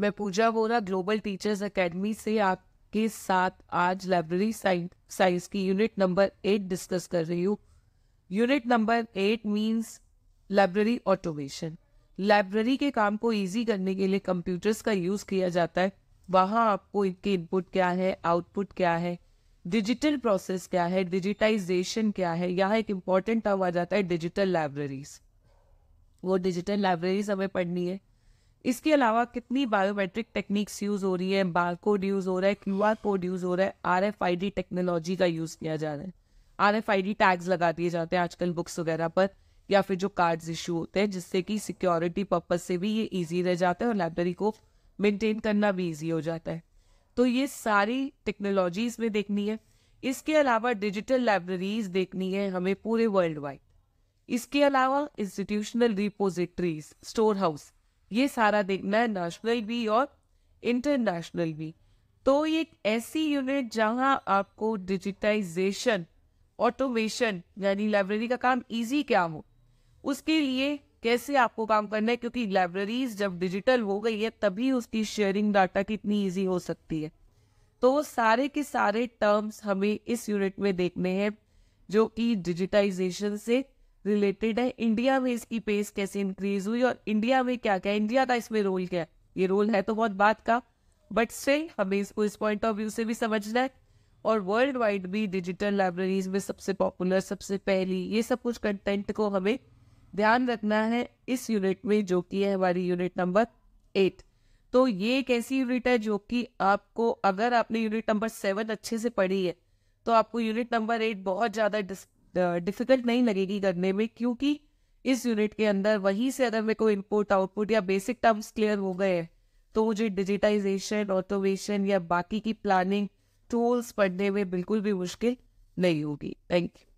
मैं Pooja Vora global teachers academy से आपके साथ आज लाइब्रेरी साइंस की यूनिट नंबर एट डिस्कस कर रही हूँ unit number eight means library automation library के काम को इजी करने के लिए कंप्यूटर्स का यूज़ किया जाता है वहाँ आपको इनके इनपुट क्या है आउटपुट क्या है डिजिटल प्रोसेस क्या है डिजिटाइजेशन क्या है यहाँ एक इम्पॉर्टेंट टर्म आ जाता है डिजिटल लाइब्रेरीज वो डिजिटल लाइब्रेरीज हमें पढ़नी है इसके अलावा कितनी बायोमेट्रिक टेक्निक्स यूज़ हो रही है बारकोड यूज़ हो रहा है क्यू आर कोड यूज़ हो रहा है R F I D technology का यूज़ किया जा रहा है R F I D tags लगा दिए जाते हैं आजकल बुक्स वगैरह पर या फिर जो कार्ड्स इश्यू होते हैं जिससे कि सिक्योरिटी पर्पज से भी ये ईजी रह जाता है और लाइब्रेरी को मेनटेन करना भी ईजी हो जाता है तो ये सारी टेक्नोलॉजीज में देखनी है इसके अलावा डिजिटल लाइब्रेरीज देखनी है हमें पूरे वर्ल्ड वाइड इसके अलावा इंस्टीट्यूशनल रिपोजिटरीज स्टोर हाउस ये सारा देखना है नेशनल भी और इंटरनेशनल भी तो ये एक ऐसी यूनिट जहाँ आपको डिजिटाइजेशन ऑटोमेशन यानी लाइब्रेरी का काम इजी क्या हो उसके लिए कैसे आपको काम करना है क्योंकि लाइब्रेरीज जब डिजिटल हो गई है तभी उसकी शेयरिंग डाटा कितनी इजी हो सकती है तो सारे के सारे टर्म्स हमें इस यूनिट में देखने हैं जो कि डिजिटाइजेशन से रिलेटेड है इंडिया में इसकी पेस कैसे इंक्रीज हुई और इंडिया में क्या क्या इंडिया का इसमें रोल क्या है ये रोल है तो बहुत बात का बट से हमें इसको इस पॉइंट ऑफ व्यू से भी समझना है और वर्ल्ड वाइड भी डिजिटल लाइब्रेरीज में सबसे पॉपुलर सबसे पहली ये सब कुछ कंटेंट को हमें ध्यान रखना है इस यूनिट में जो कि है हमारी यूनिट नंबर एट तो ये एक ऐसी यूनिट है जो कि आपको अगर आपने यूनिट नंबर सेवन अच्छे से पढ़ी है तो आपको यूनिट नंबर एट बहुत ज़्यादा डिफिकल्ट नहीं लगेगी करने में क्योंकि इस यूनिट के अंदर वहीं से अगर मेरे को इनपुट आउटपुट या बेसिक टर्म्स क्लियर हो गए तो मुझे डिजिटाइजेशन ऑटोमेशन या बाकी की प्लानिंग टूल्स पढ़ने में बिल्कुल भी मुश्किल नहीं होगी थैंक यू